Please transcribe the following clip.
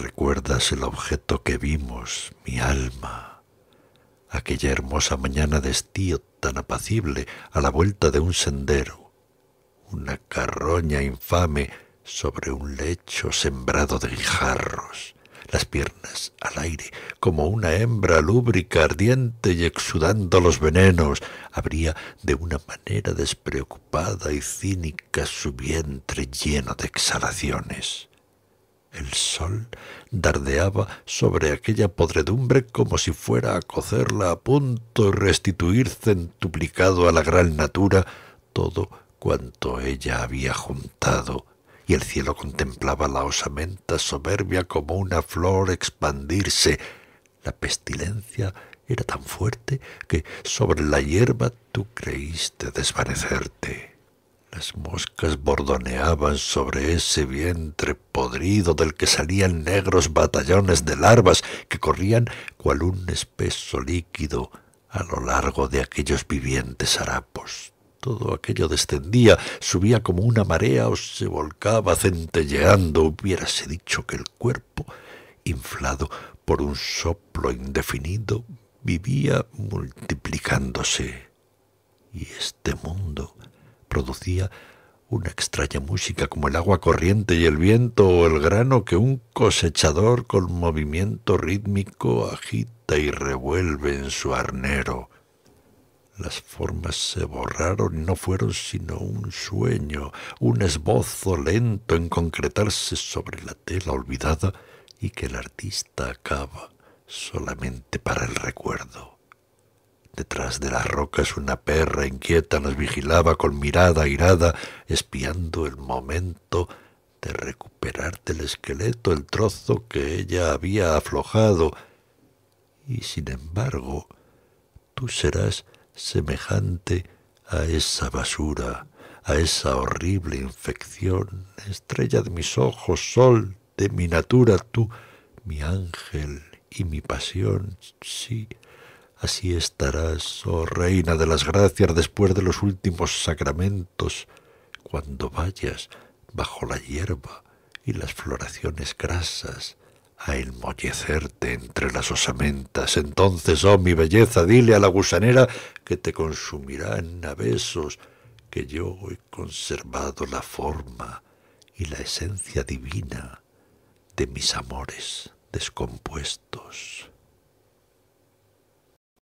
recuerdas el objeto que vimos, mi alma, aquella hermosa mañana de estío tan apacible a la vuelta de un sendero, una carroña infame sobre un lecho sembrado de guijarros, las piernas al aire, como una hembra lúbrica, ardiente y exudando los venenos, abría de una manera despreocupada y cínica su vientre lleno de exhalaciones. El sol dardeaba sobre aquella podredumbre como si fuera a cocerla a punto y restituir centuplicado a la gran natura todo cuanto ella había juntado, y el cielo contemplaba la osamenta soberbia como una flor expandirse. La pestilencia era tan fuerte que sobre la hierba tú creíste desvanecerte. Las moscas bordoneaban sobre ese vientre podrido del que salían negros batallones de larvas que corrían cual un espeso líquido a lo largo de aquellos vivientes harapos. Todo aquello descendía, subía como una marea o se volcaba centelleando. Hubiérase dicho que el cuerpo, inflado por un soplo indefinido, vivía multiplicándose. Y este mundo producía una extraña música como el agua corriente y el viento o el grano que un cosechador con movimiento rítmico agita y revuelve en su arnero. Las formas se borraron y no fueron sino un sueño, un esbozo lento en concretarse sobre la tela olvidada y que el artista acaba solamente para el recuerdo. Detrás de las rocas una perra inquieta nos vigilaba con mirada airada, espiando el momento de recuperar del esqueleto el trozo que ella había aflojado. Y sin embargo, tú serás semejante a esa basura, a esa horrible infección, estrella de mis ojos, sol de mi natura, tú, mi ángel y mi pasión, sí, Así estarás, oh Reina de las Gracias, después de los últimos sacramentos, cuando vayas bajo la hierba y las floraciones grasas a enmollecerte entre las osamentas. Entonces, oh mi belleza, dile a la gusanera que te consumirá en besos, que yo he conservado la forma y la esencia divina de mis amores descompuestos.